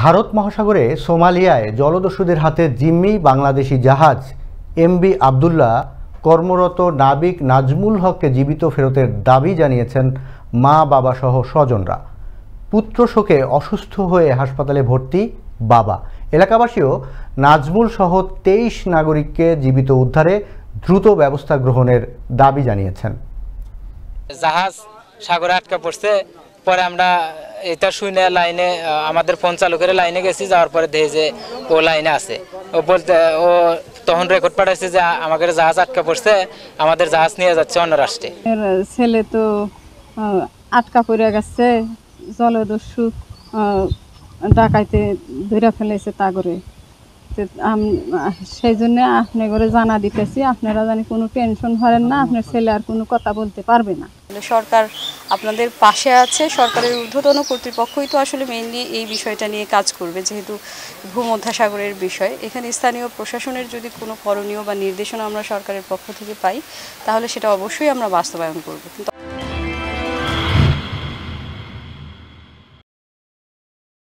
ভারত মহাসাগরে সোমালিয়ায় জলদস্যুদের হাতে জিম্মি বাংলাদেশি জাহাজ এমবি আবদুল্লা কর্মরত নাবিক নাজমুল হককে জীবিত ফেরতের দাবি জানিয়েছেন মা বাবাসহ স্বজনরা পুত্র শোকে অসুস্থ হয়ে হাসপাতালে ভর্তি বাবা এলাকাবাসীও নাজমুল সহ তেইশ নাগরিককে জীবিত উদ্ধারে দ্রুত ব্যবস্থা গ্রহণের দাবি জানিয়েছেন জাহাজ সাগরে আটকা পড়ছে পরে আমরা এটা শুনে লাইনে আমাদের ফোন চালু করে লাইনে গেছি যাওয়ার পরে দেখে যে ও লাইনে আছে ও বলতে ও তখন রেকর্ড পাঠাইছে যে আমাদের জাহাজ আটকা পড়ছে আমাদের জাহাজ নিয়ে যাচ্ছে অন্য রাষ্ট্রে ছেলে তো আটকা পড়ে গেছে জলদস্যু ডাকাইতে ধরে ফেলেছে তা করে সেই জন্য আপনি করে জানা দিতেছি আপনারা জানি কোনো টেনশন ভরেন না আপনার ছেলে আর কোনো কথা বলতে পারবে না মানে সরকার আপনাদের পাশে আছে সরকারের ঊর্ধ্বতন কর্তৃপক্ষই তো আসলে মেইনলি এই বিষয়টা নিয়ে কাজ করবে যেহেতু ভূমধ্যাসাগরের বিষয় এখানে স্থানীয় প্রশাসনের যদি কোনো করণীয় বা নির্দেশনা আমরা সরকারের পক্ষ থেকে পাই তাহলে সেটা অবশ্যই আমরা বাস্তবায়ন করবো কিন্তু